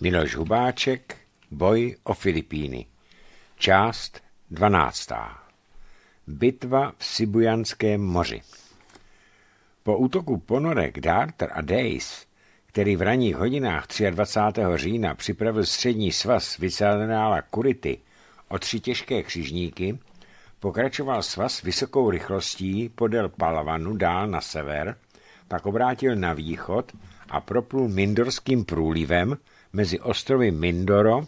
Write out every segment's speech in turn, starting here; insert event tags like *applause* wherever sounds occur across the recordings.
Miloš Hubáček, Boj o Filipíny. Část 12. Bitva v Sibujanském moři. Po útoku ponorek Darter a Days, který v ranních hodinách 23. října připravil střední svaz viceadmirála Kurity o tři těžké křižníky, pokračoval svaz vysokou rychlostí podél Palavanu dál na sever, pak obrátil na východ a proplul Mindorským průlivem, mezi ostrovy Mindoro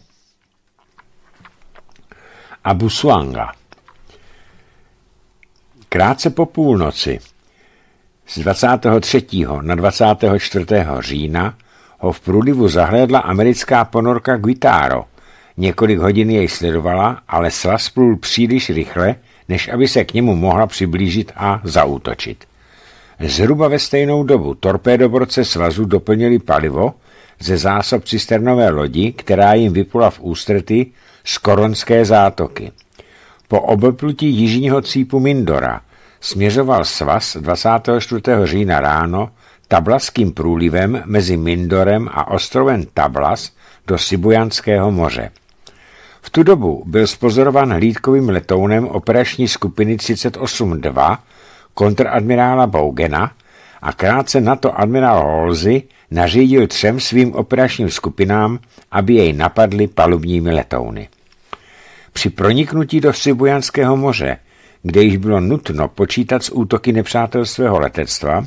a Busuanga. Krátce po půlnoci z 23. na 24. října ho v průlivu zahlédla americká ponorka Guitaro. Několik hodin jej sledovala, ale slas plul příliš rychle, než aby se k němu mohla přiblížit a zautočit. Zhruba ve stejnou dobu torpédoborce svazu doplnili palivo ze zásob cisternové lodi, která jim vypula v ústrety z koronské zátoky. Po obeplutí jižního cípu Mindora směřoval svaz 24. října ráno tablaským průlivem mezi Mindorem a ostrovem Tablas do Sibujanského moře. V tu dobu byl spozorovan hlídkovým letounem operační skupiny 38-2 kontradmirála Bougena a krátce na to admirál Holzy nařídil třem svým operačním skupinám, aby jej napadly palubními letouny. Při proniknutí do Sibujanského moře, kde již bylo nutno počítat s útoky svého letectva,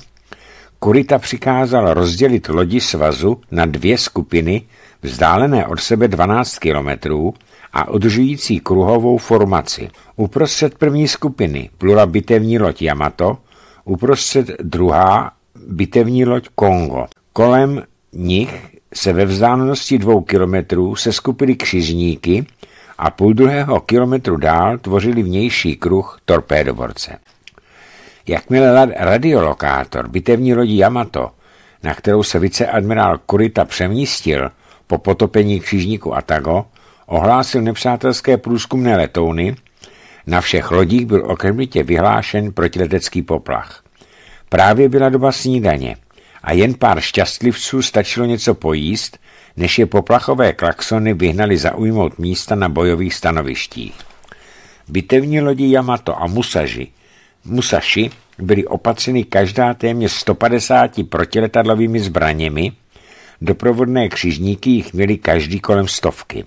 Kurita přikázal rozdělit lodi svazu na dvě skupiny vzdálené od sebe 12 kilometrů a udržující kruhovou formaci. Uprostřed první skupiny plula bitevní loď Yamato, uprostřed druhá bitevní loď Kongo. Kolem nich se ve vzdálenosti dvou kilometrů se skupili křižníky a půl druhého kilometru dál tvořili vnější kruh torpédoborce. Jakmile radiolokátor bitevní lodi Yamato, na kterou se viceadmirál Kurita přemístil po potopení křižníku Atago, ohlásil nepřátelské průzkumné letouny, na všech lodích byl okamžitě vyhlášen protiletecký poplach. Právě byla doba snídaně – a jen pár šťastlivců stačilo něco pojíst, než je poplachové klaxony vyhnali zaujmout místa na bojových stanovištích. Bitevní lodi Yamato a Musashi, Musashi byly opatřeny každá téměř 150 protiletadlovými zbraněmi, doprovodné křižníky jich měli každý kolem stovky.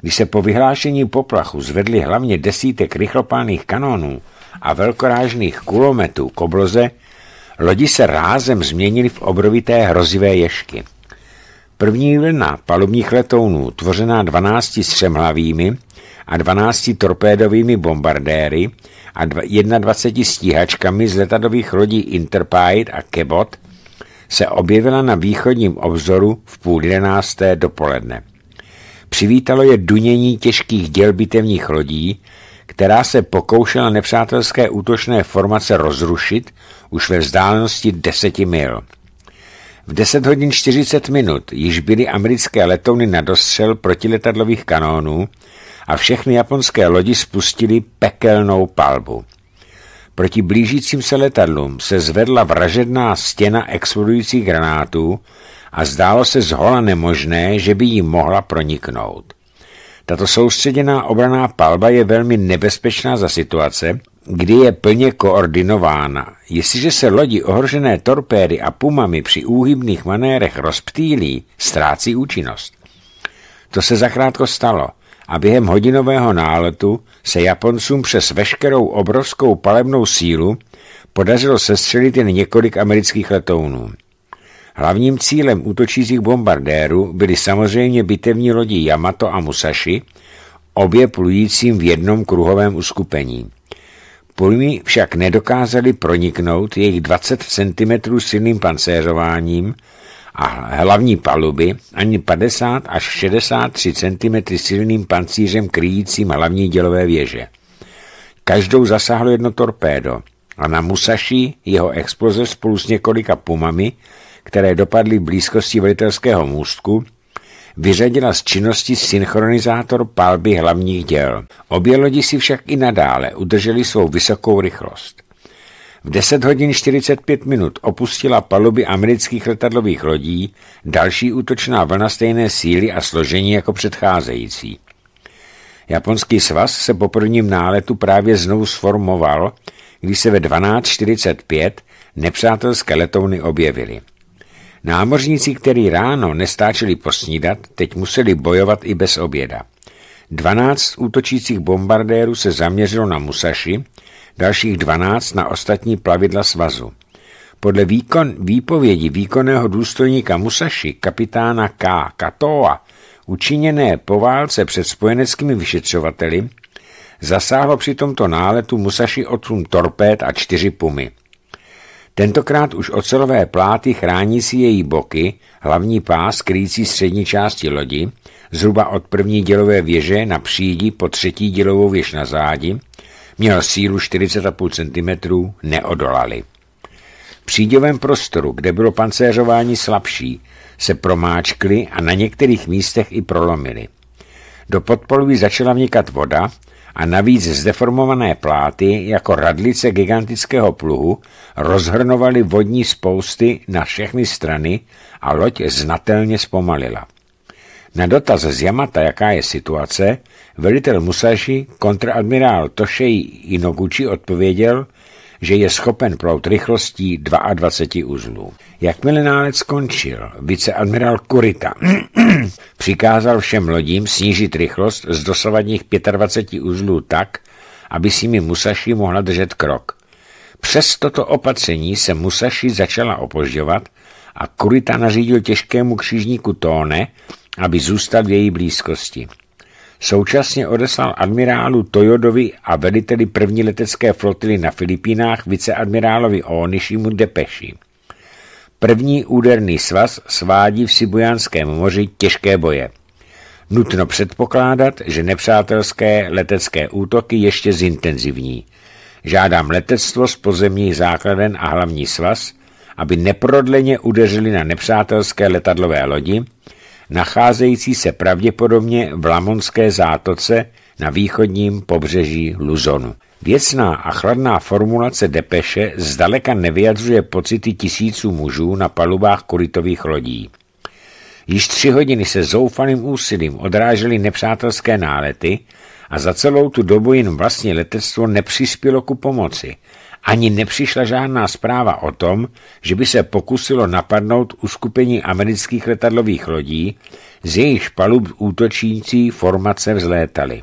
Když se po vyhlášení poplachu zvedly hlavně desítek rychlopálných kanónů a velkorážných kulometů k obloze, Lodi se rázem změnily v obrovité hrozivé ješky. První vlna palubních letounů, tvořená 12 střemhlavými a 12 torpédovými bombardéry a 21 stíhačkami z letadových lodí Interpide a Kebot, se objevila na východním obzoru v půl jedenácté dopoledne. Přivítalo je dunění těžkých děl bitevních lodí, která se pokoušela nepřátelské útočné formace rozrušit už ve vzdálenosti 10 mil. V 10 hodin 40 minut již byly americké letouny na dostřel protiletadlových kanónů a všechny japonské lodi spustily pekelnou palbu. Proti blížícím se letadlům se zvedla vražedná stěna explodujících granátů a zdálo se zhola nemožné, že by jí mohla proniknout. Tato soustředěná obraná palba je velmi nebezpečná za situace, kdy je plně koordinována. Jestliže se lodi ohrožené torpédy a pumami při úhybných manérech rozptýlí, ztrácí účinnost. To se zakrátko stalo a během hodinového náletu se Japoncům přes veškerou obrovskou palebnou sílu podařilo sestřelit jen několik amerických letounů. Hlavním cílem útočících bombardérů byly samozřejmě bitevní lodi Yamato a Musashi, obě plujícím v jednom kruhovém uskupení. Polní však nedokázali proniknout jejich 20 cm silným pancéřováním a hlavní paluby ani 50 až 63 cm silným pancířem kryjícím hlavní dělové věže. Každou zasáhlo jedno torpédo a na Musashi jeho exploze spolu s několika pumami, které dopadly v blízkosti velitelského můstku, vyřadila z činnosti synchronizátor palby hlavních děl. Obě lodi si však i nadále udrželi svou vysokou rychlost. V 10 hodin 45 minut opustila paluby amerických letadlových lodí další útočná vlna stejné síly a složení jako předcházející. Japonský svaz se po prvním náletu právě znovu sformoval, když se ve 12.45 nepřátelské letouny objevily. Námořníci, který ráno nestáčeli posnídat, teď museli bojovat i bez oběda. Dvanáct útočících bombardérů se zaměřilo na Musaši, dalších dvanáct na ostatní plavidla svazu. Podle výkon, výpovědi výkonného důstojníka Musaši, kapitána K. Katoa, učiněné po válce před spojeneckými vyšetřovateli, zasáhlo při tomto náletu Musaši otcům torpéd a čtyři pumy. Tentokrát už ocelové pláty chrání si její boky, hlavní pás kryjící střední části lodi, zhruba od první dělové věže na přídi po třetí dělovou věž na zádi, měl sílu 40,5 cm, neodolali. V příďovém prostoru, kde bylo pancéřování slabší, se promáčkly a na některých místech i prolomily. Do podpolví začala vnikat voda a navíc zdeformované pláty jako radlice gigantického pluhu rozhrnovaly vodní spousty na všechny strany a loď znatelně zpomalila. Na dotaz z Yamata, jaká je situace, velitel Musashi kontraadmirál Toshei Inoguchi odpověděl, že je schopen plout rychlostí 22 uzlů. Jakmile nálet skončil, viceadmirál Kurita *clears throat* přikázal všem lodím snížit rychlost z dosavadních 25 uzlů tak, aby si mi Musashi mohla držet krok. Přes toto opatření se Musashi začala opožďovat a Kurita nařídil těžkému křižníku Tóne, aby zůstal v její blízkosti. Současně odeslal admirálu Toyodovi a veliteli první letecké flotily na Filipínách viceadmirálovi Onišimu Depeši. První úderný svaz svádí v Sibujánském moři těžké boje. Nutno předpokládat, že nepřátelské letecké útoky ještě zintenzivní. Žádám letectvo z pozemních základen a hlavní svaz, aby neprodleně udeřili na nepřátelské letadlové lodi, nacházející se pravděpodobně v Lamonské zátoce na východním pobřeží Luzonu. Věcná a chladná formulace depeše zdaleka nevyjadřuje pocity tisíců mužů na palubách kuritových lodí. Již tři hodiny se zoufalým úsilím odrážely nepřátelské nálety a za celou tu dobu jim vlastně letectvo nepřispělo ku pomoci – ani nepřišla žádná zpráva o tom, že by se pokusilo napadnout uskupení amerických letadlových lodí, z jejich palub útočící formace vzlétaly.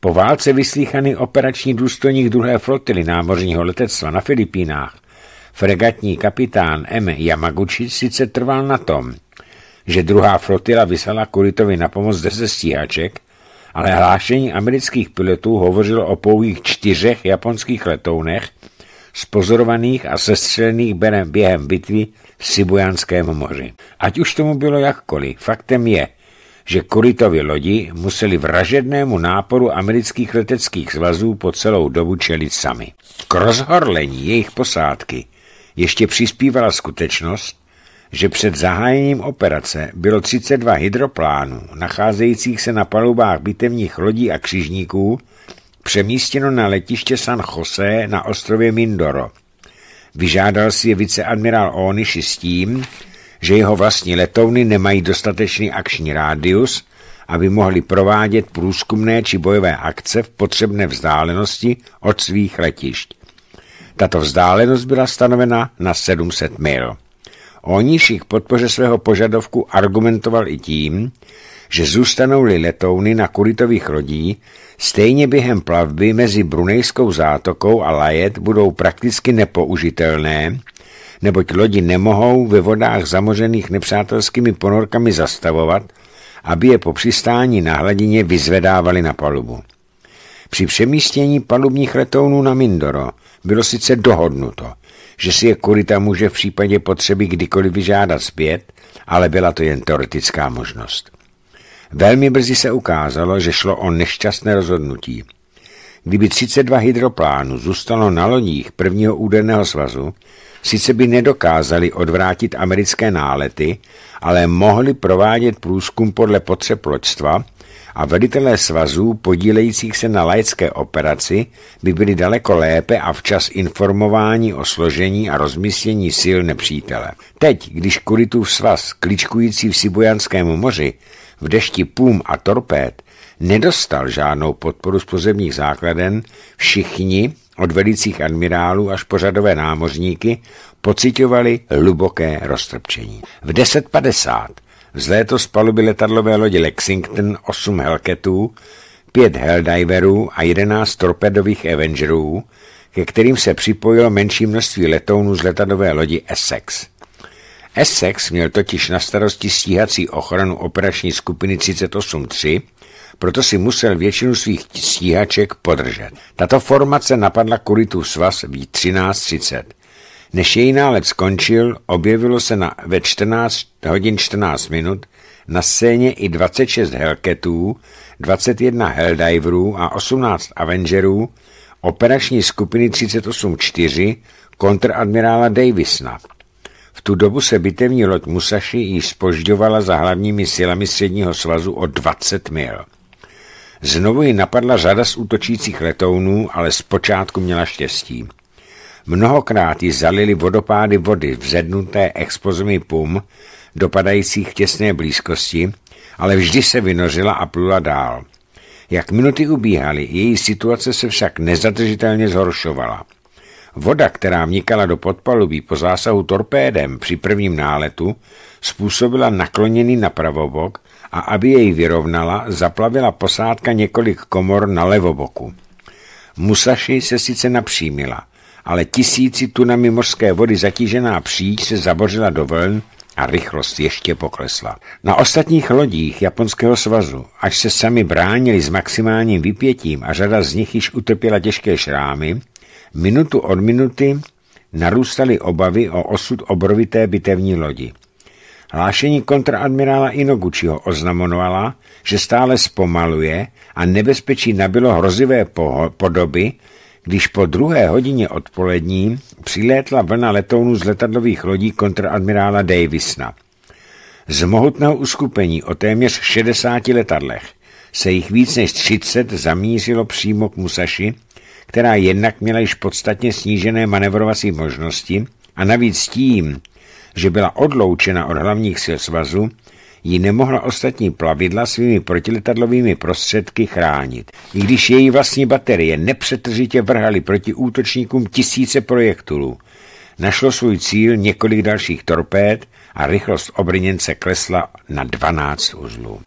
Po válce vyslíchaný operační důstojník druhé flotily námořního letectva na Filipínách, fregatní kapitán M. Yamaguchi sice trval na tom, že druhá flotila vyslala Kuritovi na pomoc deset stíhaček, ale hlášení amerických pilotů hovořilo o pouhých čtyřech japonských letounech spozorovaných a sestřelených během bitvy v Sibujanském moři. Ať už tomu bylo jakkoliv, faktem je, že Kuritovy lodi museli vražednému náporu amerických leteckých svazů po celou dobu čelit sami. K rozhorlení jejich posádky ještě přispívala skutečnost, že před zahájením operace bylo 32 hydroplánů, nacházejících se na palubách bitevních lodí a křižníků, přemístěno na letiště San Jose na ostrově Mindoro. Vyžádal si je viceadmirál Oniši s tím, že jeho vlastní letovny nemají dostatečný akční rádius, aby mohli provádět průzkumné či bojové akce v potřebné vzdálenosti od svých letišť. Tato vzdálenost byla stanovena na 700 mil. O nižších podpoře svého požadavku argumentoval i tím, že zůstanou-li letouny na kuritových lodí, stejně během plavby mezi Brunejskou zátokou a Lajet budou prakticky nepoužitelné, neboť lodi nemohou ve vodách zamořených nepřátelskými ponorkami zastavovat, aby je po přistání na hladině vyzvedávali na palubu. Při přemístění palubních letounů na Mindoro bylo sice dohodnuto – že si je kurita může v případě potřeby kdykoliv vyžádat zpět, ale byla to jen teoretická možnost. Velmi brzy se ukázalo, že šlo o nešťastné rozhodnutí. Kdyby 32 hydroplánů zůstalo na loních prvního úderného svazu, sice by nedokázali odvrátit americké nálety, ale mohli provádět průzkum podle potřeb loďstva a velitelé svazů podílejících se na laické operaci by byli daleko lépe a včas informováni o složení a rozmístění sil nepřítele. Teď, když Kuritův svaz, kličkující v Sibujanském moři, v dešti pům a torpéd, nedostal žádnou podporu z pozemních základen, všichni, od velicích admirálů až po námořníky, pocitovali hluboké roztrpčení. V 10.50 Vzlétl z paluby letadlové lodi Lexington 8 Hellcatů, 5 Helldiverů a 11 torpedových Avengerů, ke kterým se připojilo menší množství letounů z letadové lodi Essex. Essex měl totiž na starosti stíhací ochranu operační skupiny 38.3, proto si musel většinu svých stíhaček podržet. Tato formace napadla kuritu svaz v 13.30. Než její nálet skončil, objevilo se na, ve 14 hodin 14 minut na scéně i 26 Hellcatů, 21 Helldiverů a 18 Avengerů, operační skupiny 38-4 kontradmirála Davisna. V tu dobu se bitevní loď Musashi již spožďovala za hlavními silami středního svazu o 20 mil. Znovu ji napadla řada z útočících letounů, ale zpočátku měla štěstí. Mnohokrát ji zalili vodopády vody vzednuté explozemi pum, dopadajících v těsné blízkosti, ale vždy se vynořila a plula dál. Jak minuty ubíhaly, její situace se však nezadržitelně zhoršovala. Voda, která vnikala do podpalubí po zásahu torpédem při prvním náletu, způsobila nakloněný na pravobok a aby jej vyrovnala, zaplavila posádka několik komor na levoboku. Musaši se sice napřímila – ale tisíci tunami mořské vody zatížená příč se zabořila do vln a rychlost ještě poklesla. Na ostatních lodích Japonského svazu, až se sami bránili s maximálním vypětím a řada z nich již utrpěla těžké šrámy, minutu od minuty narůstaly obavy o osud obrovité bitevní lodi. Hlášení kontraadmirála Inoguchiho oznamovala, že stále zpomaluje a nebezpečí nabilo hrozivé podoby, když po druhé hodině odpolední přilétla vlna letounů z letadlových lodí kontradmirála Davisna. Z mohutného uskupení o téměř 60 letadlech se jich víc než 30 zamířilo přímo k Musaši, která jednak měla již podstatně snížené manevrovací možnosti a navíc tím, že byla odloučena od hlavních sil svazu, ji nemohla ostatní plavidla svými protiletadlovými prostředky chránit, i když její vlastní baterie nepřetržitě vrhaly proti útočníkům tisíce projektulů. Našlo svůj cíl několik dalších torpéd a rychlost obrněnce klesla na 12 uzlů.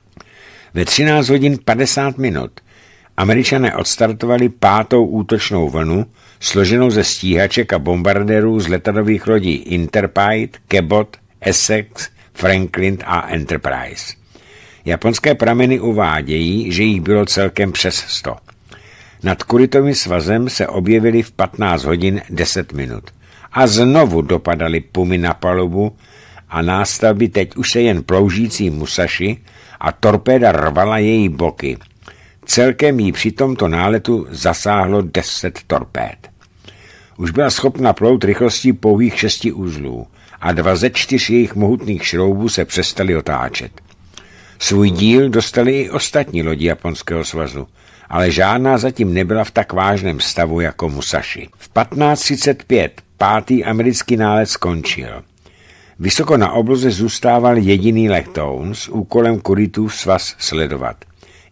Ve 13 hodin 50 minut Američané odstartovali pátou útočnou vlnu, složenou ze stíhaček a bombardérů z letadových lodí Interpite, Kebot, Essex, Franklin a Enterprise. Japonské prameny uvádějí, že jich bylo celkem přes 100. Nad Kuritovým svazem se objevili v 15 hodin 10 minut a znovu dopadali pumy na palubu a nástavby teď už se jen ploužící Musashi a torpéda rvala její boky. Celkem jí při tomto náletu zasáhlo 10 torpéd. Už byla schopna plout rychlostí pouhých šesti uzlů a dva ze čtyř jejich mohutných šroubů se přestali otáčet. Svůj díl dostali i ostatní lodi Japonského svazu, ale žádná zatím nebyla v tak vážném stavu jako Musashi. V 1535 pátý americký nálet skončil. Vysoko na obloze zůstával jediný lehtoun s úkolem kuritů svaz sledovat.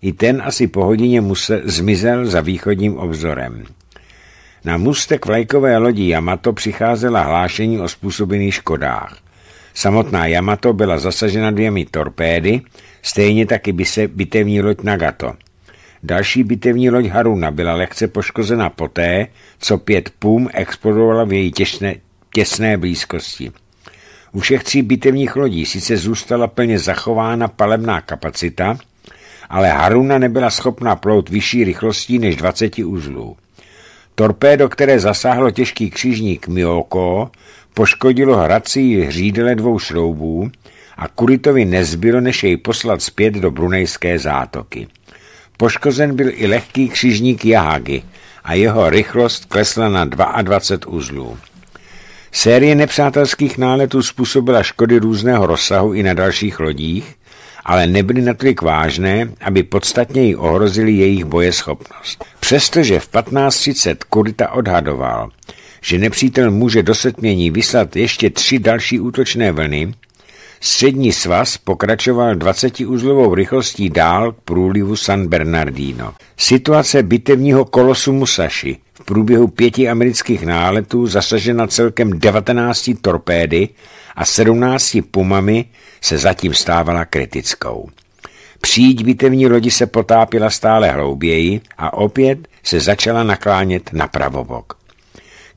I ten asi po hodině musel zmizel za východním obzorem. Na mustek vlajkové lodi Yamato přicházela hlášení o způsobených škodách. Samotná Yamato byla zasažena dvěmi torpédy, stejně taky se bitevní loď Nagato. Další bitevní loď Haruna byla lehce poškozena poté, co pět pum explodovala v její těsné, těsné blízkosti. U všech tří bitevních lodí sice zůstala plně zachována palebná kapacita, ale Haruna nebyla schopna plout vyšší rychlostí než 20 uzlů. Torpédo, které zasáhlo těžký křižník Mioko, poškodilo hrací hřídele dvou šroubů a Kuritovi nezbylo, než jej poslat zpět do brunejské zátoky. Poškozen byl i lehký křižník Jahagi a jeho rychlost klesla na 22 uzlů. Série nepřátelských náletů způsobila škody různého rozsahu i na dalších lodích, ale nebyly natolik vážné, aby podstatněji ohrozili jejich bojeschopnost. Přestože v 15.30 Kurita odhadoval, že nepřítel může do setmění vyslat ještě tři další útočné vlny, střední svaz pokračoval 20-uzlovou rychlostí dál k průlivu San Bernardino. Situace bitevního kolosu Musashi v průběhu pěti amerických náletů zasažena celkem 19 torpédy a 17 pumami se zatím stávala kritickou. Příď bitevní lodi se potápila stále hlouběji a opět se začala naklánět na pravobok.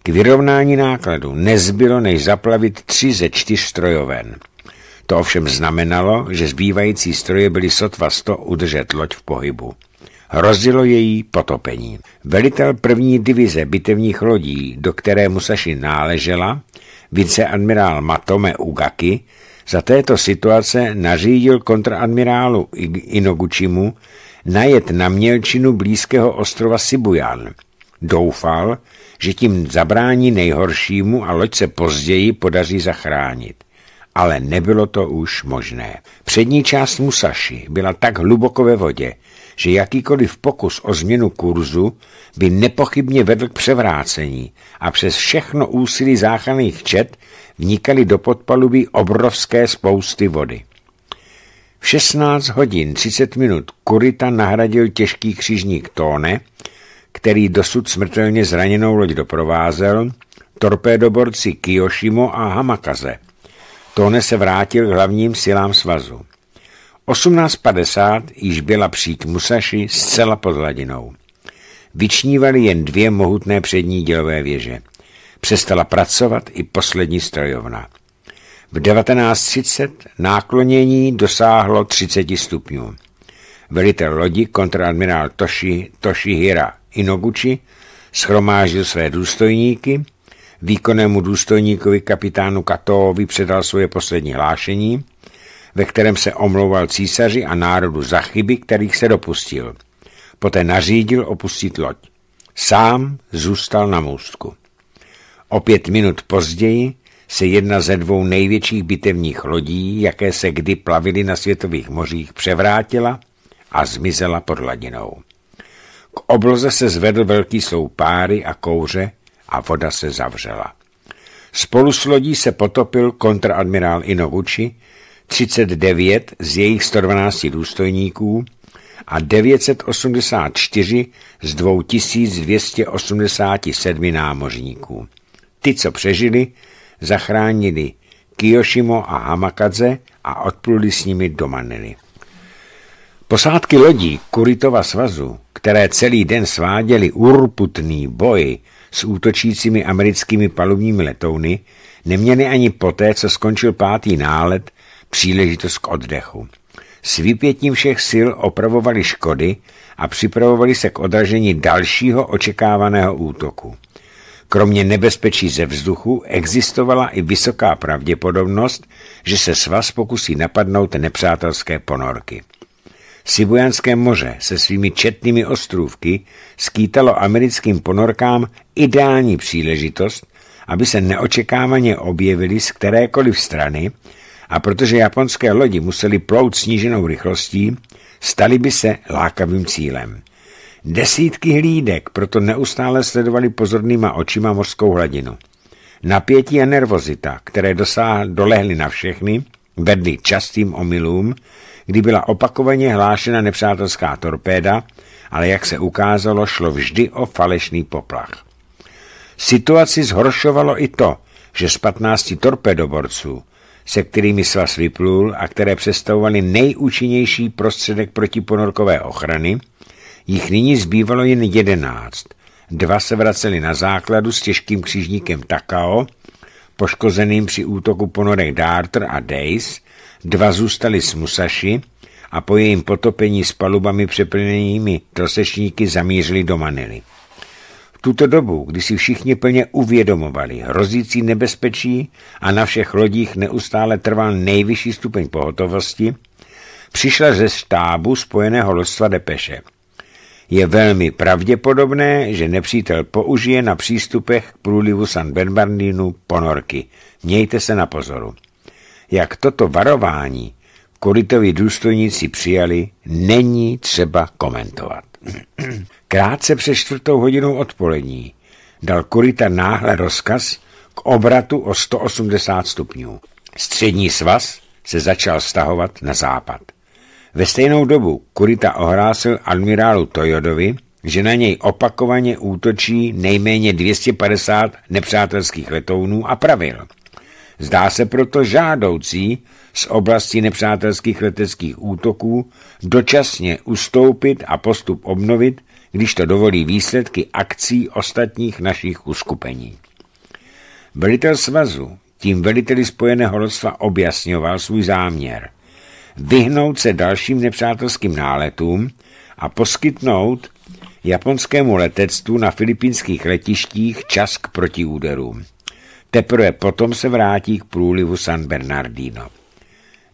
K vyrovnání nákladu nezbylo než zaplavit tři ze čtyř strojoven. To ovšem znamenalo, že zbývající stroje byly sotva sto udržet loď v pohybu. Hrozilo její potopení. Velitel první divize bitevních lodí, do které Musashi náležela, viceadmirál Matome Ugaki, za této situace nařídil kontraadmirálu Inogučimu najet na mělčinu blízkého ostrova Sibuján. Doufal, že tím zabrání nejhoršímu a loď se později podaří zachránit. Ale nebylo to už možné. Přední část Musashi byla tak hluboko ve vodě, že jakýkoliv pokus o změnu kurzu by nepochybně vedl k převrácení a přes všechno úsilí záchranných čet vnikaly do podpalubí obrovské spousty vody. V 16 hodin 30 minut Kurita nahradil těžký křižník Tóne, který dosud smrtelně zraněnou loď doprovázel, torpédoborci Kiyoshimo a Hamakaze. Tóne se vrátil k hlavním silám svazu. 1850 již byla příď Musashi zcela pod hladinou. Vyčnívaly jen dvě mohutné přední dělové věže. Přestala pracovat i poslední strojovna. V 1930 náklonění dosáhlo 30 stupňů. Velitel lodi kontraadmirál Toshi, Toshihira Inoguchi schromáždil své důstojníky, výkonnému důstojníkovi kapitánu Katovi předal svoje poslední hlášení – ve kterém se omlouval císaři a národu za chyby, kterých se dopustil. Poté nařídil opustit loď. Sám zůstal na můstku. O pět minut později se jedna ze dvou největších bitevních lodí, jaké se kdy plavily na světových mořích, převrátila a zmizela pod hladinou. K obloze se zvedl velký slou páry a kouře a voda se zavřela. Spolu s lodí se potopil kontradmirál Inoguchi, 39 z jejich 112 důstojníků a 984 z 2287 námořníků. Ty, co přežili, zachránili Kiyoshimo a Hamakadze a odpluli s nimi do Manily. Posádky lodí Kuritova svazu, které celý den sváděly urputný boj s útočícími americkými palubními letouny, neměly ani poté, co skončil pátý nálet, příležitost k oddechu. S vypětím všech sil opravovali škody a připravovali se k odražení dalšího očekávaného útoku. Kromě nebezpečí ze vzduchu existovala i vysoká pravděpodobnost, že se svaz pokusí napadnout nepřátelské ponorky. Sibujanské moře se svými četnými ostrůvky skýtalo americkým ponorkám ideální příležitost, aby se neočekávaně objevili z kterékoliv strany a protože japonské lodi museli plout sníženou rychlostí, staly by se lákavým cílem. Desítky hlídek proto neustále sledovali pozornýma očima mořskou hladinu. Napětí a nervozita, které dosáhl, dolehly na všechny, vedly častým omylům, kdy byla opakovaně hlášena nepřátelská torpéda, ale jak se ukázalo, šlo vždy o falešný poplach. Situaci zhoršovalo i to, že z 15 torpedoborců se kterými svaz vyplul a které představovaly nejúčinnější prostředek protiponorkové ochrany, jich nyní zbývalo jen jedenáct. Dva se vraceli na základu s těžkým křížníkem Takao, poškozeným při útoku ponorek Darter a Days, dva zůstali s Musashi a po jejím potopení s palubami přeplněnými trosečníky zamířili do Manily tuto dobu, kdy si všichni plně uvědomovali hrozící nebezpečí a na všech lodích neustále trval nejvyšší stupeň pohotovosti, přišla ze štábu spojeného lodstva Depeše. Je velmi pravděpodobné, že nepřítel použije na přístupech k průlivu San Bernardinu ponorky. Mějte se na pozoru. Jak toto varování koritovi důstojníci přijali, není třeba komentovat. Krátce před čtvrtou hodinou odpolední dal Kurita náhle rozkaz k obratu o 180 stupňů. Střední svaz se začal stahovat na západ. Ve stejnou dobu Kurita ohlásil admirálu Toyodovi, že na něj opakovaně útočí nejméně 250 nepřátelských letounů a pravil. Zdá se proto žádoucí z oblasti nepřátelských leteckých útoků, dočasně ustoupit a postup obnovit, když to dovolí výsledky akcí ostatních našich uskupení. Velitel svazu tím veliteli spojeného rodstva objasňoval svůj záměr vyhnout se dalším nepřátelským náletům a poskytnout japonskému letectvu na filipínských letištích čas k protiúderům. Teprve potom se vrátí k průlivu San Bernardino.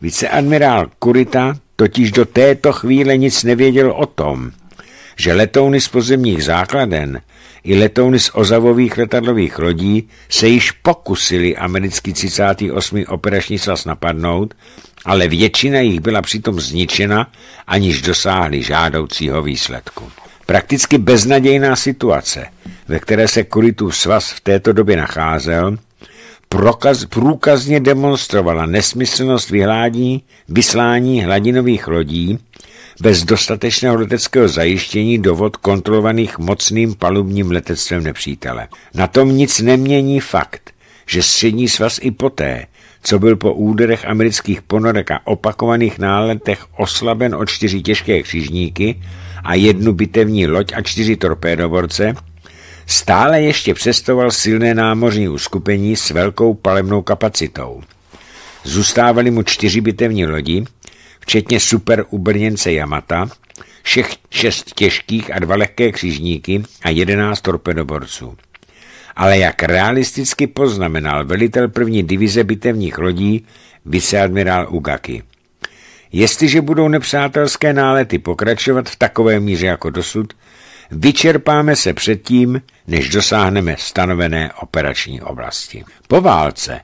Viceadmirál Kurita totiž do této chvíle nic nevěděl o tom, že letouny z pozemních základen i letouny z ozavových letadlových lodí se již pokusili americký 38. operační svaz napadnout, ale většina jich byla přitom zničena, aniž dosáhli žádoucího výsledku. Prakticky beznadějná situace, ve které se Kuritův svaz v této době nacházel, prokaz, průkazně demonstrovala nesmyslnost vyhládí, vyslání hladinových lodí bez dostatečného leteckého zajištění do vod kontrolovaných mocným palubním letectvem nepřítele. Na tom nic nemění fakt, že střední svaz i poté, co byl po úderech amerických ponorek a opakovaných náletech oslaben o čtyři těžké křižníky a jednu bitevní loď a čtyři torpédoborce, stále ještě přestoval silné námořní uskupení s velkou palemnou kapacitou. Zůstávaly mu čtyři bitevní lodi, včetně super ubrněnce Yamata, všech šest těžkých a dva lehké křižníky a jedenáct torpedoborců. Ale jak realisticky poznamenal velitel první divize bitevních lodí, viceadmirál Ugaki. Jestliže budou nepřátelské nálety pokračovat v takové míře jako dosud, vyčerpáme se předtím, než dosáhneme stanovené operační oblasti. Po válce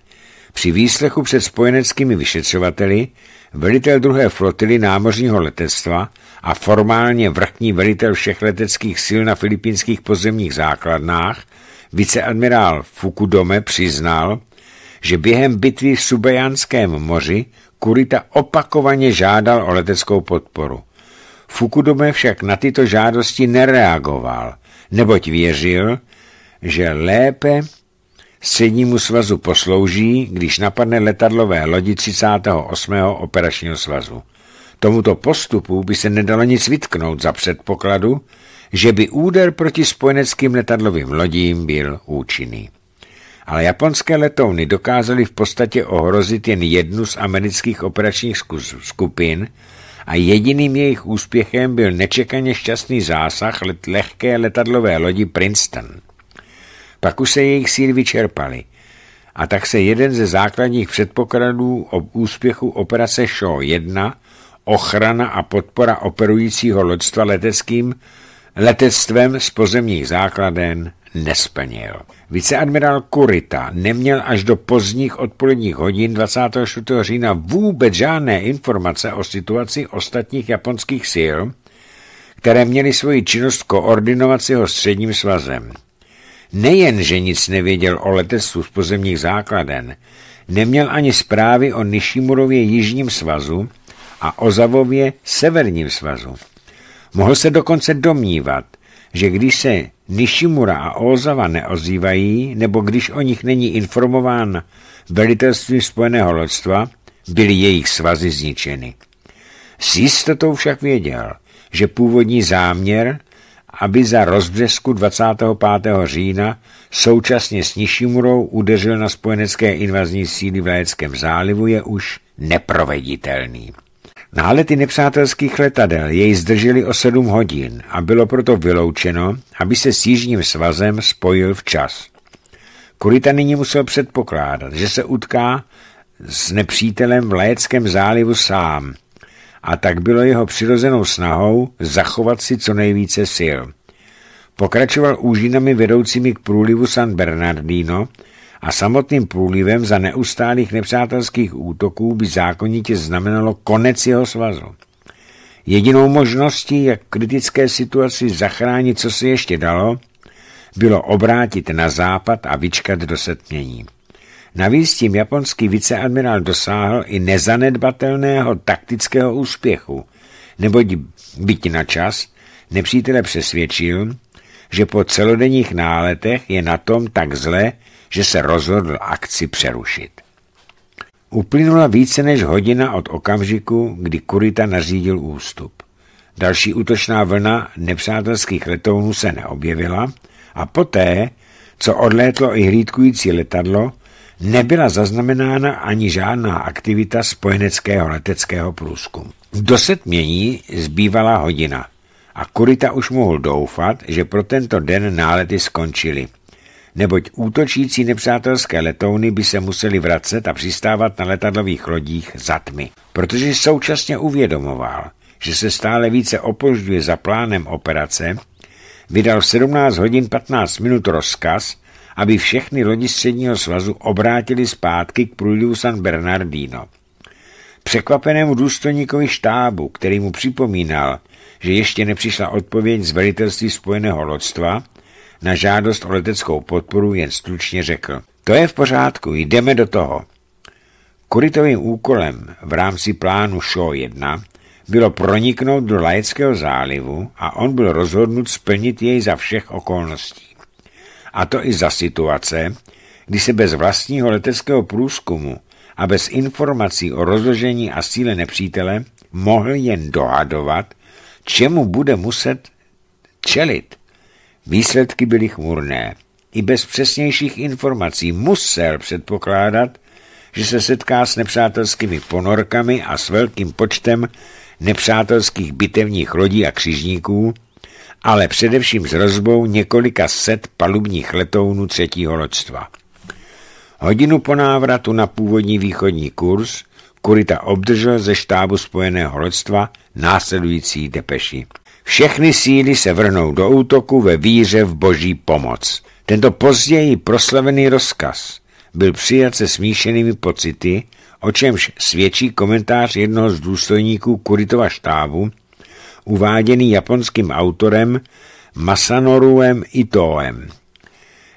při výslechu před spojeneckými vyšetřovateli velitel druhé flotily námořního letectva a formálně vrchní velitel všech leteckých sil na filipínských pozemních základnách viceadmirál Fukudome přiznal, že během bitvy v Subejánském moři Kurita opakovaně žádal o leteckou podporu. Fukudome však na tyto žádosti nereagoval, neboť věřil, že lépe střednímu svazu poslouží, když napadne letadlové lodi 38. operačního svazu. Tomuto postupu by se nedalo nic vytknout za předpokladu, že by úder proti spojeneckým letadlovým lodím byl účinný. Ale japonské letouny dokázaly v podstatě ohrozit jen jednu z amerických operačních skupin, a jediným jejich úspěchem byl nečekaně šťastný zásah let lehké letadlové lodi Princeton. Pak už se jejich síly vyčerpaly a tak se jeden ze základních předpokladů o úspěchu operace Shaw 1, ochrana a podpora operujícího loďstva leteckým, letectvem z pozemních základen nesplnil. Viceadmirál Kurita neměl až do pozdních odpoledních hodin 24. října vůbec žádné informace o situaci ostatních japonských sil, které měly svoji činnost koordinovat s jeho středním svazem. Nejen, že nic nevěděl o letectvu z pozemních základen, neměl ani zprávy o Nishimurově jižním svazu a o Zavově severním svazu. Mohl se dokonce domnívat, že když se Nishimura a Ozava neozývají, nebo když o nich není informován velitelství spojeného lodstva, byly jejich svazy zničeny. S jistotou však věděl, že původní záměr, aby za rozbřesku 25. října současně s Nishimurou udeřil na spojenecké invazní síly v Lajeckém zálivu, je už neproveditelný. Nálety nepřátelských letadel jej zdrželi o sedm hodin a bylo proto vyloučeno, aby se s Jižním svazem spojil včas. Kurita nyní musel předpokládat, že se utká s nepřítelem v Lajeckém zálivu sám a tak bylo jeho přirozenou snahou zachovat si co nejvíce sil. Pokračoval úžinami vedoucími k průlivu San Bernardino, a samotným průlivem za neustálých nepřátelských útoků by zákonitě znamenalo konec jeho svazu. Jedinou možností, jak kritické situaci zachránit, co se ještě dalo, bylo obrátit na západ a vyčkat do setmění. Navíc tím japonský viceadmirál dosáhl i nezanedbatelného taktického úspěchu, neboť byť na čas nepřítele přesvědčil, že po celodenních náletech je na tom tak zle, že se rozhodl akci přerušit. Uplynula více než hodina od okamžiku, kdy Kurita nařídil ústup. Další útočná vlna nepřátelských letounů se neobjevila a poté, co odlétlo i hlídkující letadlo, nebyla zaznamenána ani žádná aktivita spojeneckého leteckého průzkumu. Do setmění zbývala hodina a Kurita už mohl doufat, že pro tento den nálety skončily – neboť útočící nepřátelské letouny by se museli vracet a přistávat na letadlových lodích za tmy. Protože současně uvědomoval, že se stále více opožďuje za plánem operace, vydal v 17 hodin 15 minut rozkaz, aby všechny lodi středního svazu obrátili zpátky k průlivu San Bernardino. Překvapenému důstojníkovi štábu, který mu připomínal, že ještě nepřišla odpověď z velitelství spojeného lodstva, na žádost o leteckou podporu jen stručně řekl. To je v pořádku, jdeme do toho. Kuritovým úkolem v rámci plánu šo 1 bylo proniknout do Lajeckého zálivu a on byl rozhodnut splnit jej za všech okolností. A to i za situace, kdy se bez vlastního leteckého průzkumu a bez informací o rozložení a síle nepřítele mohl jen dohadovat, čemu bude muset čelit. Výsledky byly chmurné. I bez přesnějších informací musel předpokládat, že se setká s nepřátelskými ponorkami a s velkým počtem nepřátelských bitevních lodí a křižníků, ale především s rozbou několika set palubních letounů třetího loďstva. Hodinu po návratu na původní východní kurz Kurita obdržel ze štábu spojeného loďstva následující depeši. Všechny síly se vrhnou do útoku ve víře v boží pomoc. Tento později proslavený rozkaz byl přijat se smíšenými pocity, o čemž svědčí komentář jednoho z důstojníků Kuritova štábu, uváděný japonským autorem Masanoruem Itoem.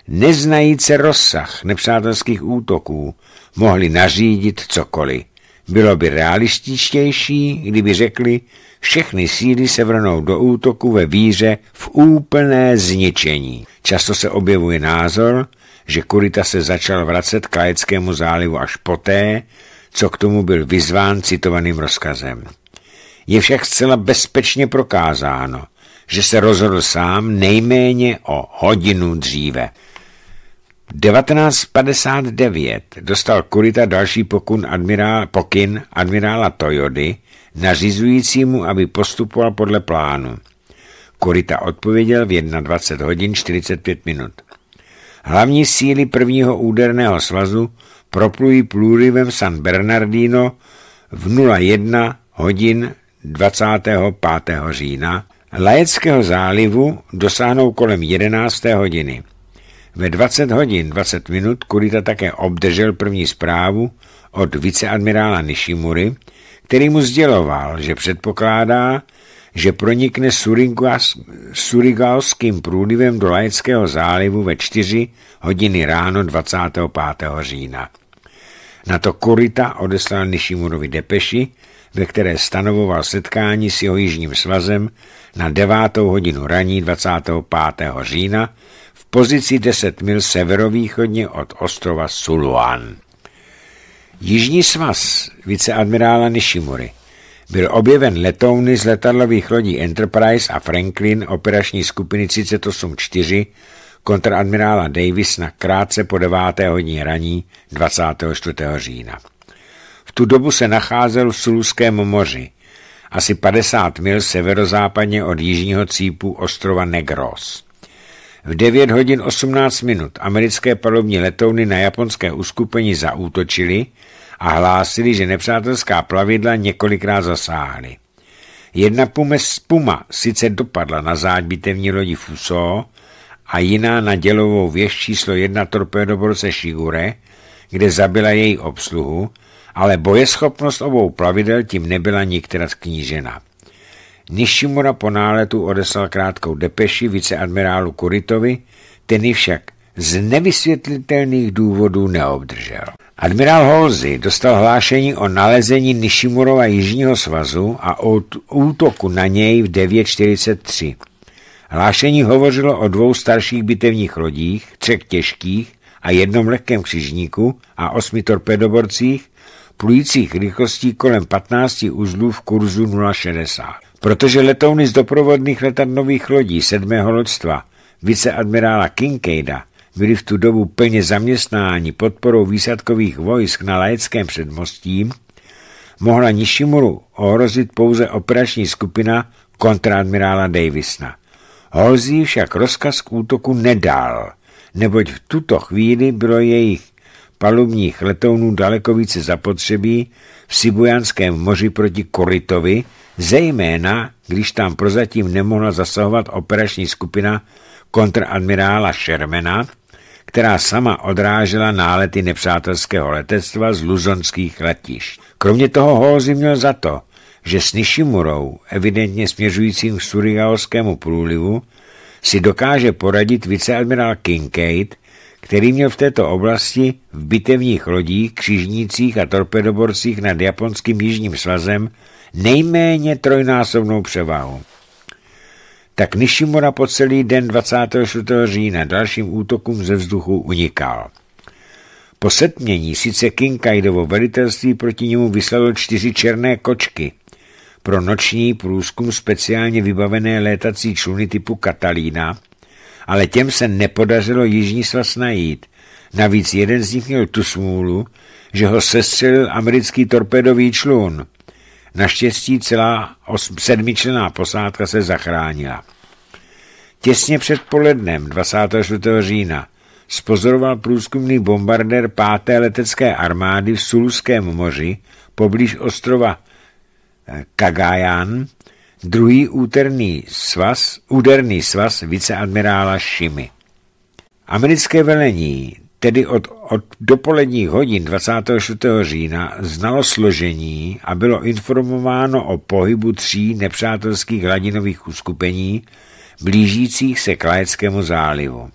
Neznajíce rozsah nepřátelských útoků mohli nařídit cokoliv. Bylo by realističtější, kdyby řekli, všechny síly se vrnou do útoku ve víře v úplné zničení. Často se objevuje názor, že Kurita se začal vracet k Lajeckému zálivu až poté, co k tomu byl vyzván citovaným rozkazem. Je však zcela bezpečně prokázáno, že se rozhodl sám nejméně o hodinu dříve. 1959 dostal Kurita další pokun admirál, pokyn admirála Toyody, nařizujícímu, aby postupoval podle plánu. Korita odpověděl v 21 hodin 45 minut. Hlavní síly prvního úderného svazu proplují plůrivem San Bernardino v 01 hodin 25. října Lajeckého zálivu dosáhnou kolem 11. hodiny. Ve 20 hodin 20 minut Kurita také obdržel první zprávu od viceadmirála Nishimury, který mu sděloval, že předpokládá, že pronikne surigalským průlivem do Laického zálivu ve 4 hodiny ráno 25. října. Na to Kurita odeslal Nishimurovi depeši, ve které stanovoval setkání s jeho jižním svazem na 9. hodinu raní 25. října v pozici 10 mil severovýchodně od ostrova Suluan. Jižní svaz viceadmirála Nishimury byl objeven letouny z letadlových lodí Enterprise a Franklin operační skupiny 384 4 kontradmirála Davis na krátce po 9. hodině raní 24. října. V tu dobu se nacházel v Suluském moři, asi 50 mil severozápadně od jižního cípu ostrova Negros. V 9 hodin 18 minut americké palovní letouny na japonské uskupení zaútočili a hlásili, že nepřátelská plavidla několikrát zasáhly. Jedna puma sice dopadla na záď bitevní lodi Fuso a jiná na dělovou věž číslo jedna torpédoborce Shigure, kde zabila její obsluhu, ale bojeschopnost obou plavidel tím nebyla nikterak knížena. Nishimura po náletu odeslal krátkou depeši viceadmirálu Kuritovi, ten ji však z nevysvětlitelných důvodů neobdržel. Admirál Holzy dostal hlášení o nalezení Nishimurova Jižního svazu a o útoku na něj v 9.43. Hlášení hovořilo o dvou starších bitevních lodích, třech těžkých a jednom lehkém křižníku a osmi torpedoborcích, plujících rychlostí kolem 15 uzlů v kurzu 060 protože letouny z doprovodných letadlových lodí sedmého loďstva viceadmirála Kinkejda byli v tu dobu plně zaměstnáni podporou výsadkových vojsk na lajeckém předmostí, mohla Nishimuru ohrozit pouze operační skupina kontraadmirála Davisna. Holzí však rozkaz k útoku nedal, neboť v tuto chvíli bylo jejich palubních letounů daleko více zapotřebí v Sibujanském moři proti Koritovi, zejména když tam prozatím nemohla zasahovat operační skupina kontradmirála Shermana, která sama odrážela nálety nepřátelského letectva z luzonských letišť. Kromě toho Holzy měl za to, že s Nishimurou, evidentně směřujícím k Surigaoskému průlivu, si dokáže poradit viceadmirál Kincaid, který měl v této oblasti v bitevních lodích, křižnících a torpedoborcích nad japonským jižním svazem nejméně trojnásobnou převahu. Tak Nishimura po celý den 24. října dalším útokům ze vzduchu unikal. Po setmění sice King Kaidovo velitelství proti němu vyslalo čtyři černé kočky pro noční průzkum speciálně vybavené létací čluny typu Katalína, ale těm se nepodařilo jižní svaz najít. Navíc jeden z nich měl tu smůlu, že ho sestřelil americký torpedový člun – Naštěstí celá osm, sedmičlená posádka se zachránila. Těsně před polednem 24. října spozoroval průzkumný bombardér páté letecké armády v Sulském moři poblíž ostrova eh, Kagajan druhý úterný svaz, úderný svaz viceadmirála Šimy. Americké velení tedy od, od dopoledních hodin 24. října, znalo složení a bylo informováno o pohybu tří nepřátelských hladinových uskupení blížících se k Laeckému zálivu.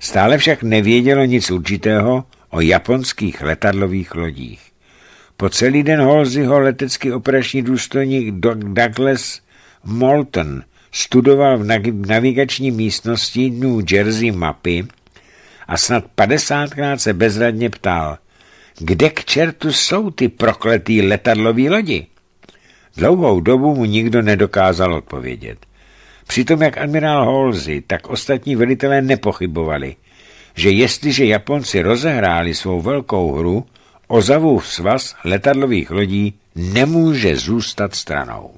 Stále však nevědělo nic určitého o japonských letadlových lodích. Po celý den Holziho letecký operační důstojník Douglas Moulton studoval v navigační místnosti New Jersey mapy, a snad padesátkrát se bezradně ptal, kde k čertu jsou ty prokletý letadlový lodi? Dlouhou dobu mu nikdo nedokázal odpovědět. Přitom jak admirál Halsey, tak ostatní velitelé nepochybovali, že jestliže Japonci rozehráli svou velkou hru, ozavu svaz letadlových lodí nemůže zůstat stranou.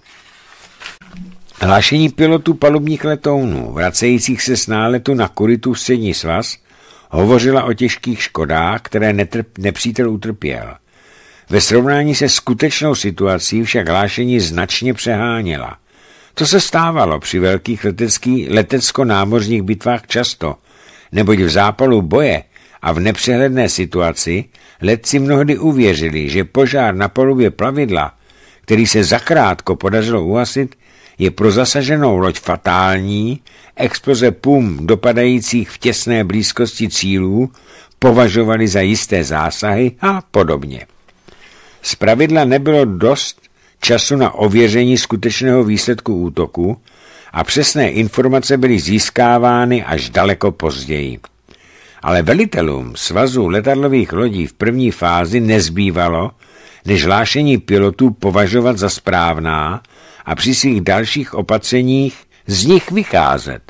Hlášení pilotů palubních letounů, vracejících se z náletu na Kuritu v střední svaz, Hovořila o těžkých škodách, které netrp, nepřítel utrpěl. Ve srovnání se skutečnou situací však hlášení značně přeháněla. To se stávalo při velkých letecko-námořních bitvách často, neboť v zápalu boje a v nepřehledné situaci letci mnohdy uvěřili, že požár na polubě plavidla, který se zakrátko podařilo uhasit, je pro zasaženou loď fatální, exploze pum dopadajících v těsné blízkosti cílů považovali za jisté zásahy a podobně. Zpravidla nebylo dost času na ověření skutečného výsledku útoku a přesné informace byly získávány až daleko později. Ale velitelům svazu letadlových lodí v první fázi nezbývalo, než hlášení pilotů považovat za správná a při svých dalších opatřeních z nich vycházet.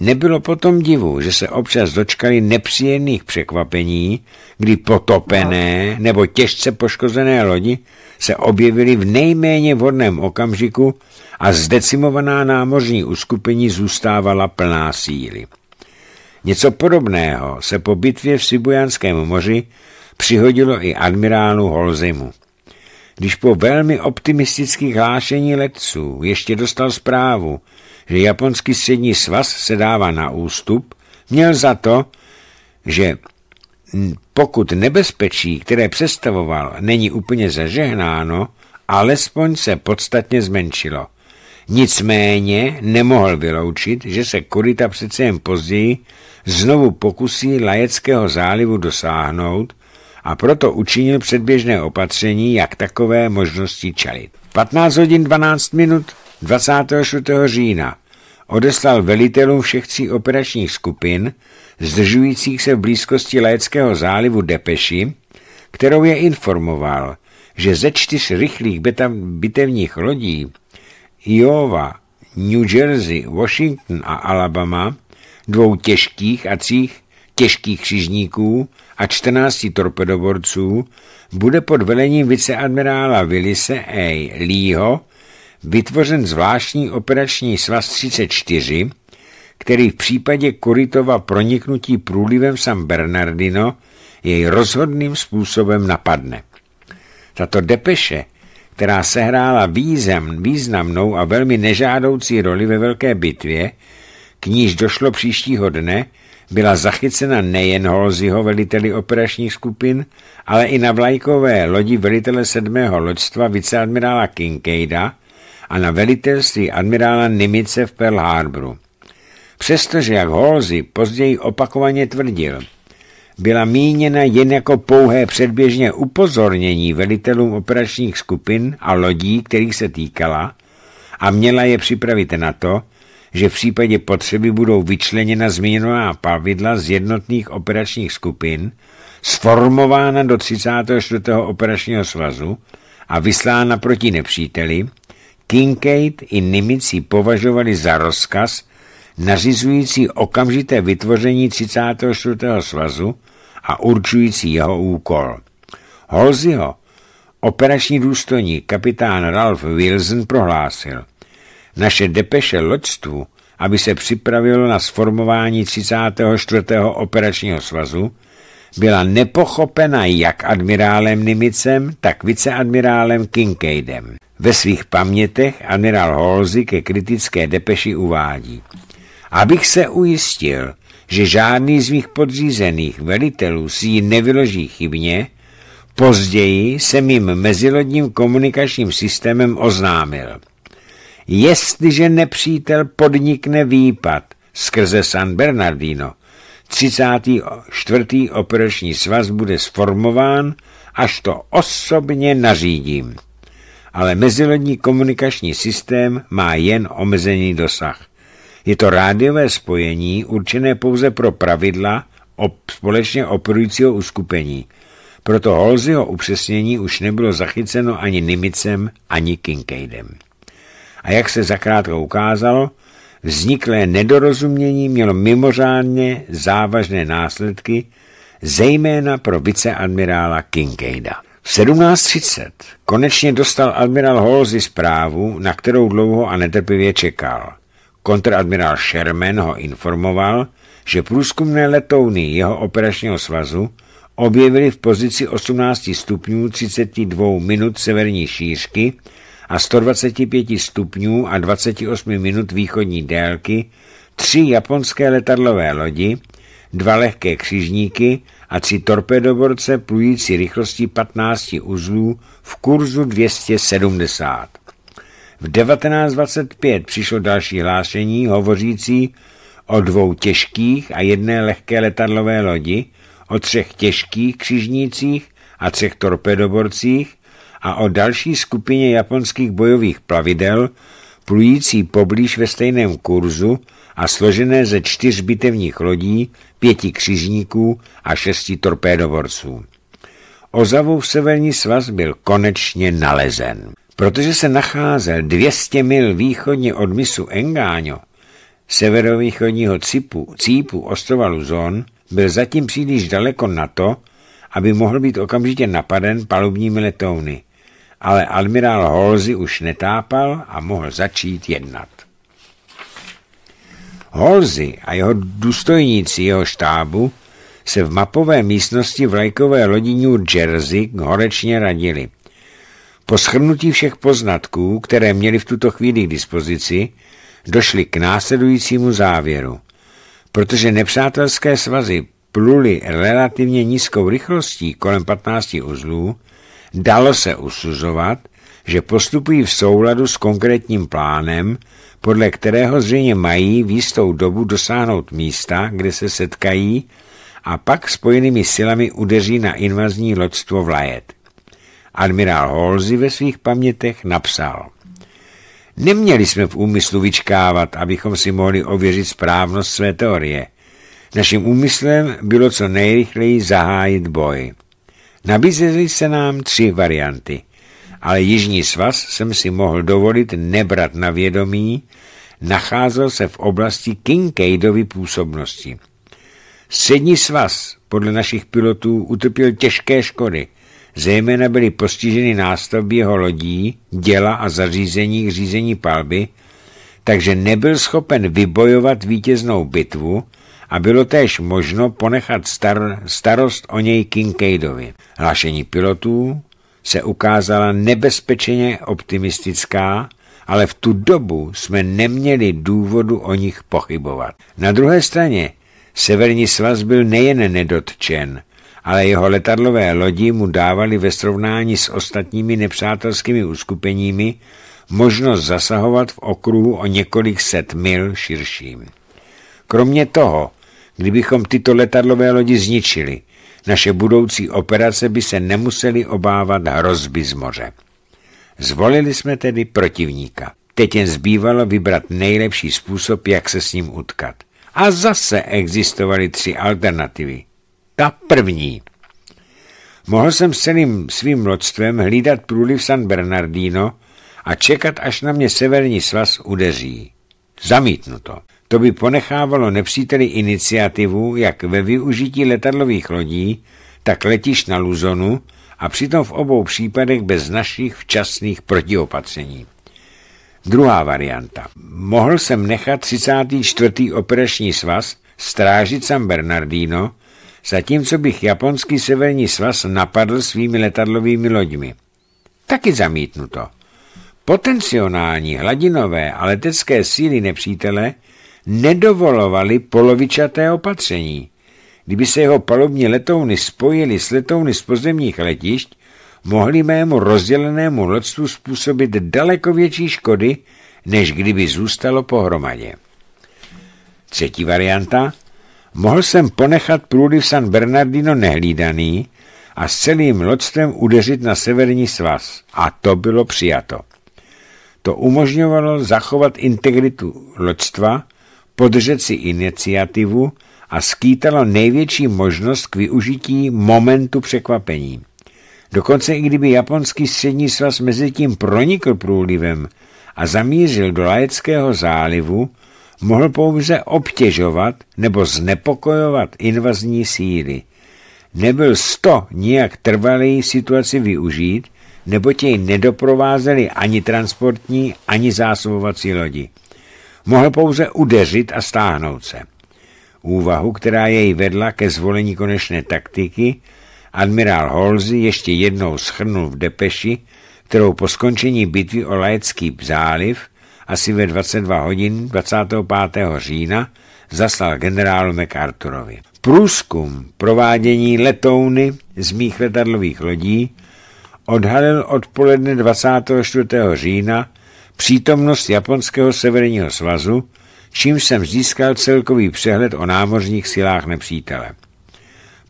Nebylo potom divu, že se občas dočkali nepříjemných překvapení, kdy potopené nebo těžce poškozené lodi se objevily v nejméně vhodném okamžiku a zdecimovaná námořní uskupení zůstávala plná síly. Něco podobného se po bitvě v Sibujanském moři přihodilo i admirálu Holzimu když po velmi optimistických hlášení letců ještě dostal zprávu, že japonský střední svaz se dává na ústup, měl za to, že pokud nebezpečí, které představoval, není úplně zažehnáno, alespoň se podstatně zmenšilo. Nicméně nemohl vyloučit, že se Kurita přece jen později znovu pokusí Lajeckého zálivu dosáhnout a proto učinil předběžné opatření, jak takové možnosti čelit. 15 hodin 12 minut 26. října odeslal velitelům všech tří operačních skupin, zdržujících se v blízkosti Léckého zálivu Depeši, kterou je informoval, že ze čtyř rychlých bitevních lodí Iowa, New Jersey, Washington a Alabama, dvou těžkých a tří těžkých křižníků a 14 torpedoborců bude pod velením viceadmirála Willise A. Leeho vytvořen zvláštní operační svaz 34, který v případě Koritova proniknutí průlivem San Bernardino jej rozhodným způsobem napadne. Tato depeše, která sehrála význam, významnou a velmi nežádoucí roli ve velké bitvě, k níž došlo příštího dne, byla zachycena nejen Holzího veliteli operačních skupin, ale i na vlajkové lodi velitele sedmého loďstva viceadmirála Kinkejda a na velitelství admirála Nimice v Pearl Harboru. Přestože, jak Holzi později opakovaně tvrdil, byla míněna jen jako pouhé předběžně upozornění velitelům operačních skupin a lodí, kterých se týkala, a měla je připravit na to, že v případě potřeby budou vyčleněna zmíněná pavidla z jednotných operačních skupin, sformována do 34. operačního svazu a vyslána proti nepříteli, Kincaid i Nimitz ji považovali za rozkaz nařizující okamžité vytvoření 34. svazu a určující jeho úkol. Holziho, operační důstojník kapitán Ralph Wilson prohlásil – naše depeše loďstvu, aby se připravilo na sformování 34. operačního svazu, byla nepochopena jak admirálem Nimicem, tak viceadmirálem Kinkadem. Ve svých pamětech admirál Holzy ke kritické depeši uvádí. Abych se ujistil, že žádný z mých podřízených velitelů si ji nevyloží chybně, později se mým mezilodním komunikačním systémem oznámil – jestliže nepřítel podnikne výpad skrze San Bernardino, 34. operační svaz bude sformován, až to osobně nařídím. Ale mezilodní komunikační systém má jen omezený dosah. Je to rádiové spojení určené pouze pro pravidla ob, společně operujícího uskupení. Proto Holzyho upřesnění už nebylo zachyceno ani Nimicem, ani Kinkadem a jak se zakrátko ukázalo, vzniklé nedorozumění mělo mimořádně závažné následky, zejména pro viceadmirála Kincaida. V 17.30 konečně dostal admirál Holzi zprávu, na kterou dlouho a netrpivě čekal. Kontradmirál Sherman ho informoval, že průzkumné letouny jeho operačního svazu objevili v pozici 18 stupňů 32 minut severní šířky a 125 stupňů a 28 minut východní délky, tři japonské letadlové lodi, dva lehké křižníky a tři torpedoborce plující rychlostí 15 uzlů v kurzu 270. V 1925 přišlo další hlášení hovořící o dvou těžkých a jedné lehké letadlové lodi, o třech těžkých křižnících a třech torpedoborcích a o další skupině japonských bojových plavidel, plující poblíž ve stejném kurzu a složené ze čtyř bitevních lodí, pěti křižníků a šesti torpédoborců. Ozavův severní svaz byl konečně nalezen. Protože se nacházel 200 mil východně od misu Engáňo, severovýchodního cípu, cípu ostrova Luzon, byl zatím příliš daleko na to, aby mohl být okamžitě napaden palubními letouny ale admirál Holzy už netápal a mohl začít jednat. Holzy a jeho důstojníci jeho štábu se v mapové místnosti lajkové lodi New Jersey horečně radili. Po schrnutí všech poznatků, které měli v tuto chvíli k dispozici, došli k následujícímu závěru. Protože nepřátelské svazy pluly relativně nízkou rychlostí kolem 15 uzlů, dalo se usuzovat, že postupují v souladu s konkrétním plánem, podle kterého zřejmě mají v jistou dobu dosáhnout místa, kde se setkají a pak spojenými silami udeří na invazní loďstvo vlajet. Admirál Halsey ve svých pamětech napsal. Neměli jsme v úmyslu vyčkávat, abychom si mohli ověřit správnost své teorie. Naším úmyslem bylo co nejrychleji zahájit boj. Nabízely se nám tři varianty, ale Jižní svaz jsem si mohl dovolit nebrat na vědomí, nacházel se v oblasti Kincaidovy působnosti. Střední svaz podle našich pilotů utrpěl těžké škody, zejména byly postiženy nástavby jeho lodí, děla a zařízení k řízení palby, takže nebyl schopen vybojovat vítěznou bitvu a bylo též možno ponechat star starost o něj Kinkadovi. Hlášení pilotů se ukázala nebezpečně optimistická, ale v tu dobu jsme neměli důvodu o nich pochybovat. Na druhé straně Severní svaz byl nejen nedotčen, ale jeho letadlové lodi mu dávali ve srovnání s ostatními nepřátelskými uskupeními možnost zasahovat v okruhu o několik set mil širším. Kromě toho, kdybychom tyto letadlové lodi zničili, naše budoucí operace by se nemusely obávat hrozby z moře. Zvolili jsme tedy protivníka. Teď jen zbývalo vybrat nejlepší způsob, jak se s ním utkat. A zase existovaly tři alternativy. Ta první. Mohl jsem s celým svým loďstvem hlídat průliv San Bernardino a čekat, až na mě severní svaz udeří. Zamítnu To To by ponechávalo nepříteli iniciativu jak ve využití letadlových lodí, tak letiš na Luzonu a přitom v obou případech bez našich včasných protiopatření. Druhá varianta. Mohl jsem nechat 34. operační svaz strážit San Bernardino, zatímco bych japonský severní svaz napadl svými letadlovými loďmi. Taky to. Potenciální hladinové a letecké síly nepřítele nedovolovaly polovičaté opatření. Kdyby se jeho palubní letouny spojily s letouny z pozemních letišť, mohli mému rozdělenému loďstvu způsobit daleko větší škody, než kdyby zůstalo pohromadě. Třetí varianta. Mohl jsem ponechat průliv San Bernardino nehlídaný a s celým loďstvem udeřit na severní svaz. A to bylo přijato. To umožňovalo zachovat integritu loďstva, podržet si iniciativu a skýtalo největší možnost k využití momentu překvapení. Dokonce i kdyby japonský střední svaz mezi tím pronikl průlivem a zamířil do Lajeckého zálivu, mohl pouze obtěžovat nebo znepokojovat invazní síly. Nebyl sto nijak trvalý situaci využít, neboť jej nedoprovázely ani transportní, ani zásobovací lodi. Mohl pouze udeřit a stáhnout se. Úvahu, která jej vedla ke zvolení konečné taktiky, admirál Holzy ještě jednou schrnul v depeši, kterou po skončení bitvy o Lajecký záliv asi ve 22 hodin 25. října zaslal generálu MacArthurovi. Průzkum provádění letouny z mých letadlových lodí odhalil odpoledne 24. října přítomnost japonského severního svazu, čím jsem získal celkový přehled o námořních silách nepřítele.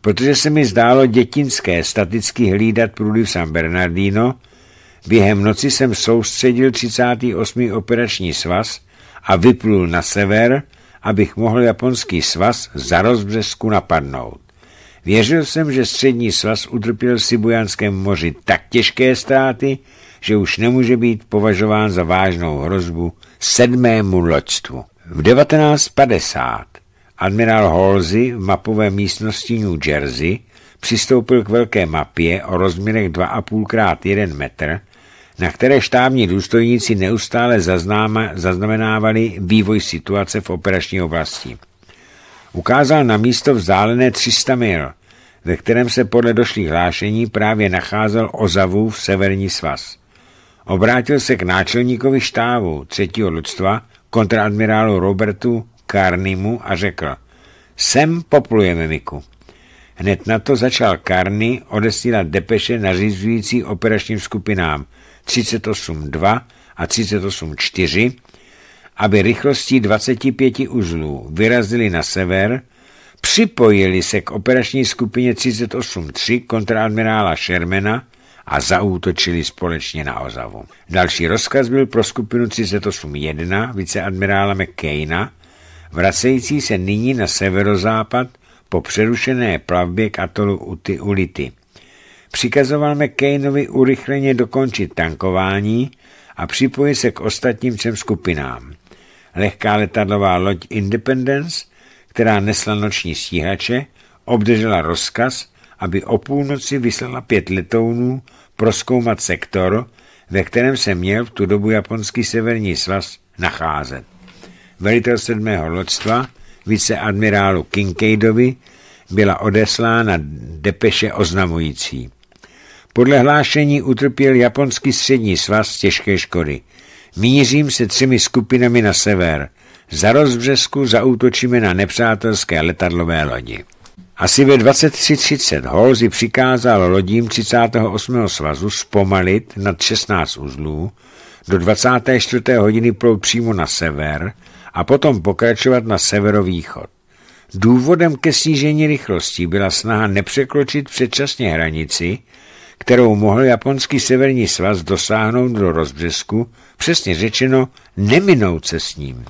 Protože se mi zdálo dětinské staticky hlídat v San Bernardino, během noci jsem soustředil 38. operační svaz a vyplul na sever, abych mohl japonský svaz za rozbřesku napadnout. Věřil jsem, že střední svaz utrpěl v Sibujanském moři tak těžké ztráty, že už nemůže být považován za vážnou hrozbu sedmému loďstvu. V 1950 admirál Holzy v mapové místnosti New Jersey přistoupil k velké mapě o rozměrech 2,5x1 metr, na které štávní důstojníci neustále zaznáma, zaznamenávali vývoj situace v operační oblasti ukázal na místo vzdálené 300 mil, ve kterém se podle došlých hlášení právě nacházel ozavu v severní svaz. Obrátil se k náčelníkovi štávu třetího ludstva, kontraadmirálu Robertu Karnimu a řekl Sem poplujeme, Miku. Hned na to začal Karny odesílat depeše nařizující operačním skupinám 38.2 a aby rychlostí 25 uzlů vyrazili na sever, připojili se k operační skupině 38.3 kontraadmirála Shermana a zaútočili společně na Ozavu. Další rozkaz byl pro skupinu 38.1 viceadmirála McCaina, vracející se nyní na severozápad po přerušené plavbě k atolu Uty Ulity. Přikazoval McCainovi urychleně dokončit tankování a připojit se k ostatním třem skupinám lehká letadlová loď Independence, která nesla noční stíhače, obdržela rozkaz, aby o půlnoci vyslala pět letounů proskoumat sektor, ve kterém se měl v tu dobu japonský severní svaz nacházet. Velitel sedmého loďstva, viceadmirálu Kinkaidovi, byla odeslána depeše oznamující. Podle hlášení utrpěl japonský střední svaz těžké škody – Mířím se třemi skupinami na sever. Za rozbřesku zaútočíme na nepřátelské letadlové lodi. Asi ve 23.30 Holzi přikázal lodím 38. svazu zpomalit nad 16 uzlů, do 24. hodiny plout přímo na sever a potom pokračovat na severovýchod. Důvodem ke snížení rychlosti byla snaha nepřekročit předčasně hranici, kterou mohl japonský severní svaz dosáhnout do rozbřesku, přesně řečeno neminout se s ním.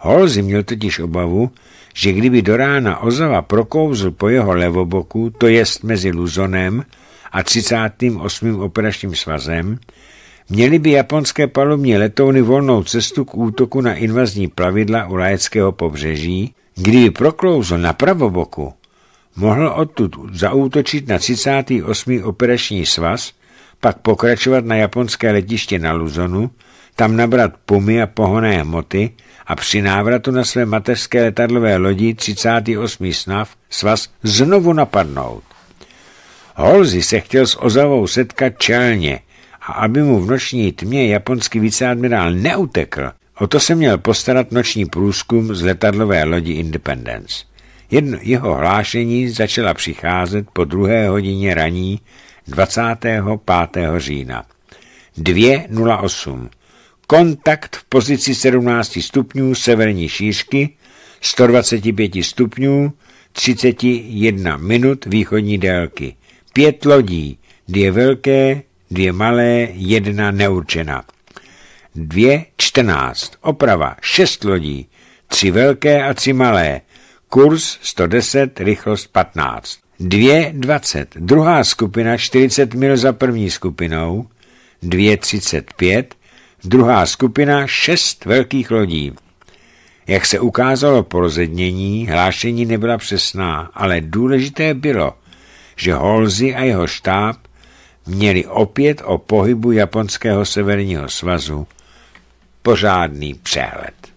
Holzi měl totiž obavu, že kdyby do rána Ozava prokouzl po jeho levoboku, to jest mezi Luzonem a 38. operačním svazem, měly by japonské palubní letouny volnou cestu k útoku na invazní plavidla u lajeckého pobřeží, kdyby proklouzl na pravoboku, mohl odtud zaútočit na 38. operační svaz, pak pokračovat na japonské letiště na Luzonu, tam nabrat pumy a pohonné hmoty a při návratu na své mateřské letadlové lodi 38. snav svaz znovu napadnout. Holzi se chtěl s Ozavou setkat čelně a aby mu v noční tmě japonský viceadmirál neutekl, o to se měl postarat noční průzkum z letadlové lodi Independence. Jedno jeho hlášení začala přicházet po druhé hodině raní 25. října. 2.08. Kontakt v pozici 17 stupňů severní šířky, 125 stupňů, 31 minut východní délky. Pět lodí, dvě velké, dvě malé, jedna neurčena. 2.14. Oprava, šest lodí, tři velké a tři malé, kurz 110, rychlost 15. 2.20, druhá skupina 40 mil za první skupinou, 2.35, druhá skupina 6 velkých lodí. Jak se ukázalo po rozednění, hlášení nebyla přesná, ale důležité bylo, že Holzy a jeho štáb měli opět o pohybu japonského severního svazu pořádný přehled.